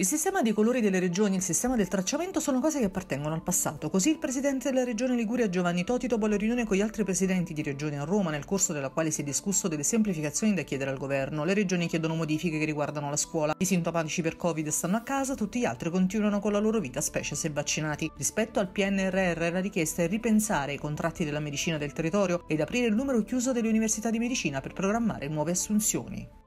Il sistema dei colori delle regioni e il sistema del tracciamento sono cose che appartengono al passato, così il presidente della regione Liguria Giovanni Toti dopo la riunione con gli altri presidenti di regione a Roma nel corso della quale si è discusso delle semplificazioni da chiedere al governo, le regioni chiedono modifiche che riguardano la scuola, i sintomatici per Covid stanno a casa, tutti gli altri continuano con la loro vita specie se vaccinati. Rispetto al PNRR la richiesta è ripensare i contratti della medicina del territorio ed aprire il numero chiuso delle università di medicina per programmare nuove assunzioni.